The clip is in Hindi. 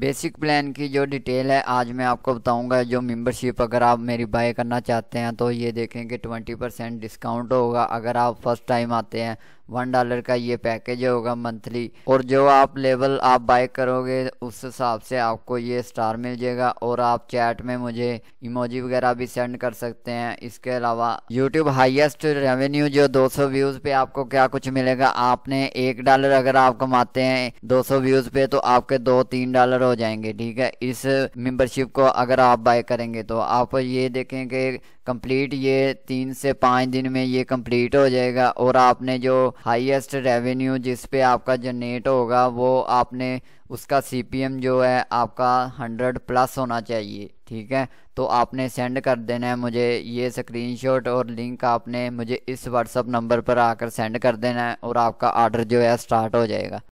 बेसिक प्लान की जो डिटेल है आज मैं आपको बताऊंगा जो मेंबरशिप अगर आप मेरी बाय करना चाहते हैं तो ये देखें कि ट्वेंटी परसेंट डिस्काउंट होगा अगर आप फर्स्ट टाइम आते हैं वन डॉलर का ये पैकेज होगा मंथली और जो आप लेवल आप बाय करोगे उस हिसाब से आपको ये स्टार मिल जाएगा और आप चैट में मुझे इमोजी वगैरह भी सेंड कर सकते हैं इसके अलावा यूट्यूब हाईएस्ट रेवेन्यू जो 200 व्यूज पे आपको क्या कुछ मिलेगा आपने एक डॉलर अगर आप कमाते हैं 200 व्यूज पे तो आपके दो तीन डॉलर हो जाएंगे ठीक है इस मेम्बरशिप को अगर आप बाय करेंगे तो आप ये देखें कि कंप्लीट ये तीन से पाँच दिन में ये कंप्लीट हो जाएगा और आपने जो हाईएस्ट रेवेन्यू जिस पे आपका जनरेट होगा वो आपने उसका सीपीएम जो है आपका हंड्रेड प्लस होना चाहिए ठीक है तो आपने सेंड कर देना है मुझे ये स्क्रीनशॉट और लिंक आपने मुझे इस व्हाट्सअप नंबर पर आकर सेंड कर देना है और आपका आर्डर जो है स्टार्ट हो जाएगा